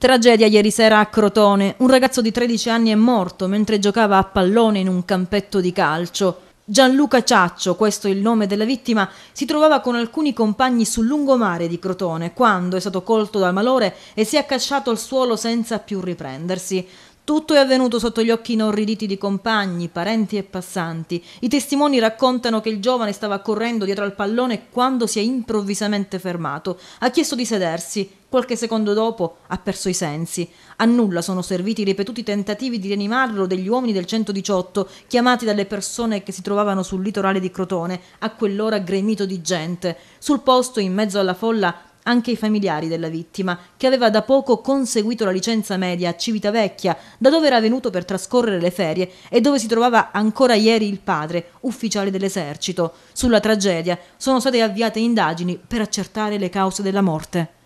Tragedia ieri sera a Crotone. Un ragazzo di 13 anni è morto mentre giocava a pallone in un campetto di calcio. Gianluca Ciaccio, questo è il nome della vittima, si trovava con alcuni compagni sul lungomare di Crotone quando è stato colto dal malore e si è accasciato al suolo senza più riprendersi. Tutto è avvenuto sotto gli occhi inorriditi di compagni, parenti e passanti. I testimoni raccontano che il giovane stava correndo dietro al pallone quando si è improvvisamente fermato. Ha chiesto di sedersi. Qualche secondo dopo ha perso i sensi. A nulla sono serviti i ripetuti tentativi di rianimarlo degli uomini del 118, chiamati dalle persone che si trovavano sul litorale di Crotone, a quell'ora gremito di gente. Sul posto, in mezzo alla folla, anche i familiari della vittima, che aveva da poco conseguito la licenza media a Civitavecchia, da dove era venuto per trascorrere le ferie e dove si trovava ancora ieri il padre, ufficiale dell'esercito. Sulla tragedia sono state avviate indagini per accertare le cause della morte.